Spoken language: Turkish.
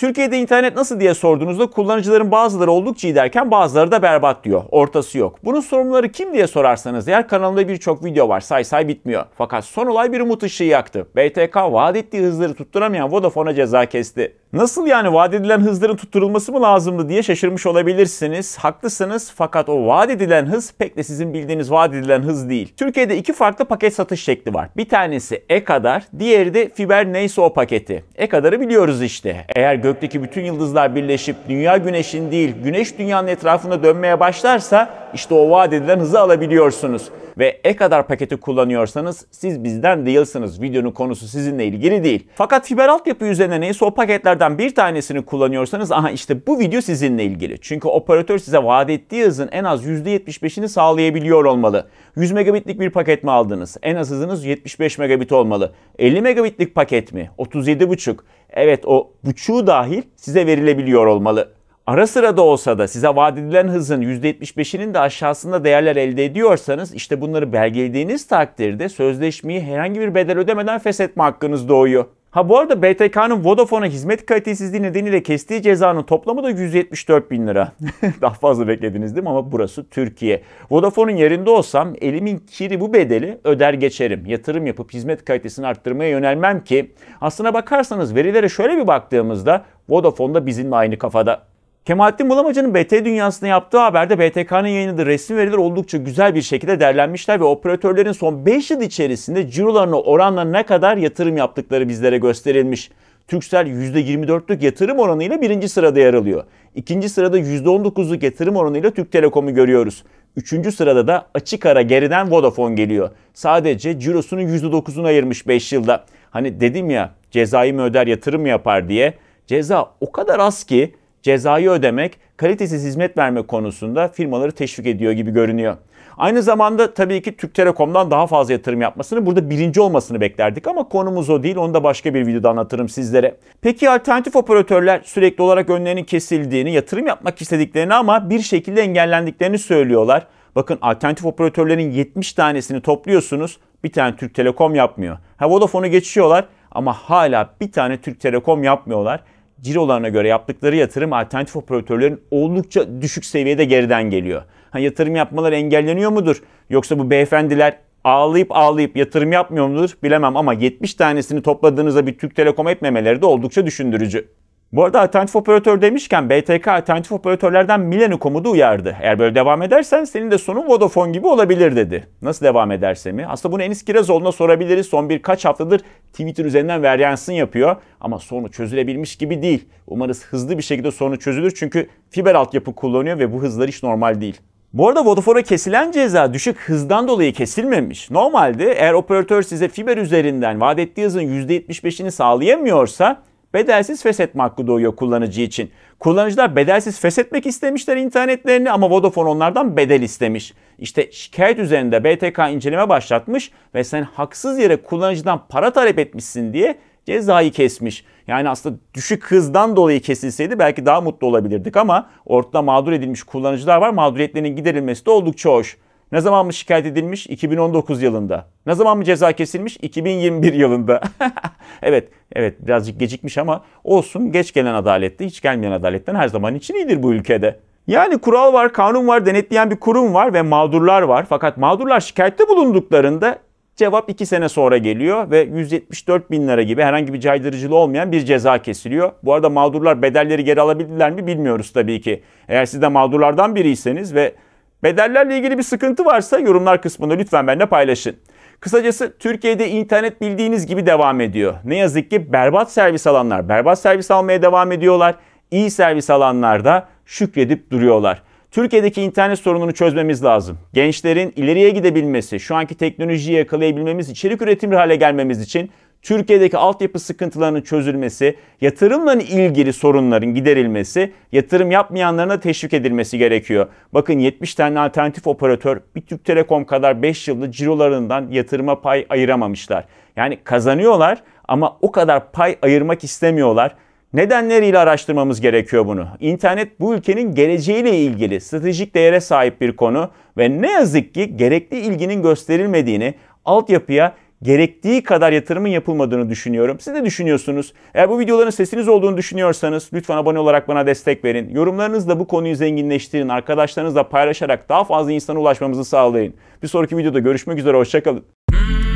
Türkiye'de internet nasıl diye sorduğunuzda kullanıcıların bazıları oldukça iyi derken bazıları da berbat diyor. Ortası yok. Bunun sorumluları kim diye sorarsanız eğer kanalımda birçok video var say say bitmiyor. Fakat son olay bir umut ışığı yaktı. BTK vaat ettiği hızları tutturamayan Vodafone'a ceza kesti. Nasıl yani vaat edilen hızların tutturulması mı lazımdı diye şaşırmış olabilirsiniz. Haklısınız fakat o vaat edilen hız pek de sizin bildiğiniz vaat edilen hız değil. Türkiye'de iki farklı paket satış şekli var. Bir tanesi e-kadar, diğeri de fiber neyse o paketi. E-kadarı biliyoruz işte. Eğer gö- gökteki bütün yıldızlar birleşip dünya güneşin değil, güneş dünyanın etrafında dönmeye başlarsa işte o vaat edilen hızı alabiliyorsunuz. Ve e-kadar paketi kullanıyorsanız siz bizden değilsiniz. Videonun konusu sizinle ilgili değil. Fakat fiber altyapı üzerine neyse o paketlerden bir tanesini kullanıyorsanız aha işte bu video sizinle ilgili. Çünkü operatör size vaat ettiği hızın en az %75'ini sağlayabiliyor olmalı. 100 megabitlik bir paket mi aldınız? En az hızınız 75 megabit olmalı. 50 megabitlik paket mi? 37,5. Evet o buçuğu dahil size verilebiliyor olmalı. Ara sıra da olsa da size vaat edilen hızın %75'inin de aşağısında değerler elde ediyorsanız işte bunları belgelediğiniz takdirde sözleşmeyi herhangi bir bedel ödemeden feshetme hakkınız doğuyor. Ha bu arada BTK'nın Vodafone'a hizmet kalitesizliği nedeniyle kestiği cezanın toplamı da 174 bin lira. Daha fazla beklediniz değil mi ama burası Türkiye. Vodafone'un yerinde olsam elimin kiri bu bedeli öder geçerim. Yatırım yapıp hizmet kalitesini arttırmaya yönelmem ki. Aslına bakarsanız verilere şöyle bir baktığımızda Vodafone da bizimle aynı kafada. Kemalettin Bulamacı'nın BT dünyasında yaptığı haberde BTK'nın yayınladığı resim veriler oldukça güzel bir şekilde derlenmişler ve operatörlerin son 5 yıl içerisinde cirolarına oranla ne kadar yatırım yaptıkları bizlere gösterilmiş. Türksel %24'lük yatırım oranıyla birinci sırada yer alıyor. İkinci sırada %19'luk yatırım oranıyla Türk Telekom'u görüyoruz. Üçüncü sırada da açık ara geriden Vodafone geliyor. Sadece cirosunun %9'unu ayırmış 5 yılda. Hani dedim ya cezayı mı öder yatırım mı yapar diye. Ceza o kadar az ki cezayı ödemek, kalitesiz hizmet verme konusunda firmaları teşvik ediyor gibi görünüyor. Aynı zamanda tabii ki Türk Telekom'dan daha fazla yatırım yapmasını, burada birinci olmasını beklerdik ama konumuz o değil. Onu da başka bir videoda anlatırım sizlere. Peki alternatif operatörler sürekli olarak önlerinin kesildiğini, yatırım yapmak istediklerini ama bir şekilde engellendiklerini söylüyorlar. Bakın alternatif operatörlerin 70 tanesini topluyorsunuz. Bir tane Türk Telekom yapmıyor. Ha Vodafone'u geçiyorlar ama hala bir tane Türk Telekom yapmıyorlar cirolarına göre yaptıkları yatırım alternatif operatörlerin oldukça düşük seviyede geriden geliyor. Ha, yatırım yapmaları engelleniyor mudur? Yoksa bu beyefendiler ağlayıp ağlayıp yatırım yapmıyor mudur bilemem ama 70 tanesini topladığınızda bir Türk Telekom etmemeleri de oldukça düşündürücü. Bu arada alternatif operatör demişken BTK alternatif operatörlerden Milen'i komudu uyardı. Eğer böyle devam edersen senin de sonun Vodafone gibi olabilir dedi. Nasıl devam ederse mi? Aslında bunu Enis Kirazoğlu'na sorabiliriz. Son birkaç haftadır Twitter üzerinden varyansın yapıyor. Ama sonu çözülebilmiş gibi değil. Umarız hızlı bir şekilde sonu çözülür. Çünkü fiber altyapı kullanıyor ve bu hızlar hiç normal değil. Bu arada Vodafone'a kesilen ceza düşük hızdan dolayı kesilmemiş. Normalde eğer operatör size fiber üzerinden vaat ettiği hızın %75'ini sağlayamıyorsa bedelsiz feshetme hakkı doğuyor kullanıcı için. Kullanıcılar bedelsiz feshetmek istemişler internetlerini ama Vodafone onlardan bedel istemiş. İşte şikayet üzerinde BTK inceleme başlatmış ve sen haksız yere kullanıcıdan para talep etmişsin diye cezayı kesmiş. Yani aslında düşük hızdan dolayı kesilseydi belki daha mutlu olabilirdik ama ortada mağdur edilmiş kullanıcılar var. Mağduriyetlerinin giderilmesi de oldukça hoş. Ne zaman mı şikayet edilmiş? 2019 yılında. Ne zaman mı ceza kesilmiş? 2021 yılında. evet, evet birazcık gecikmiş ama olsun geç gelen adalette hiç gelmeyen adaletten her zaman için iyidir bu ülkede. Yani kural var, kanun var, denetleyen bir kurum var ve mağdurlar var. Fakat mağdurlar şikayette bulunduklarında cevap 2 sene sonra geliyor ve 174 bin lira gibi herhangi bir caydırıcılığı olmayan bir ceza kesiliyor. Bu arada mağdurlar bedelleri geri alabildiler mi bilmiyoruz tabii ki. Eğer siz de mağdurlardan biriyseniz ve Bedellerle ilgili bir sıkıntı varsa yorumlar kısmında lütfen benimle paylaşın. Kısacası Türkiye'de internet bildiğiniz gibi devam ediyor. Ne yazık ki berbat servis alanlar berbat servis almaya devam ediyorlar. İyi servis alanlar da şükredip duruyorlar. Türkiye'deki internet sorununu çözmemiz lazım. Gençlerin ileriye gidebilmesi, şu anki teknolojiyi yakalayabilmemiz, içerik üretimli hale gelmemiz için Türkiye'deki altyapı sıkıntılarının çözülmesi, yatırımla ilgili sorunların giderilmesi, yatırım yapmayanlarına teşvik edilmesi gerekiyor. Bakın 70 tane alternatif operatör bir Türk Telekom kadar 5 yılda cirolarından yatırıma pay ayıramamışlar. Yani kazanıyorlar ama o kadar pay ayırmak istemiyorlar. Nedenleriyle araştırmamız gerekiyor bunu. İnternet bu ülkenin geleceğiyle ilgili stratejik değere sahip bir konu ve ne yazık ki gerekli ilginin gösterilmediğini, altyapıya gerektiği kadar yatırımın yapılmadığını düşünüyorum. Siz ne düşünüyorsunuz? Eğer bu videoların sesiniz olduğunu düşünüyorsanız lütfen abone olarak bana destek verin. Yorumlarınızla bu konuyu zenginleştirin. Arkadaşlarınızla paylaşarak daha fazla insana ulaşmamızı sağlayın. Bir sonraki videoda görüşmek üzere. Hoşçakalın.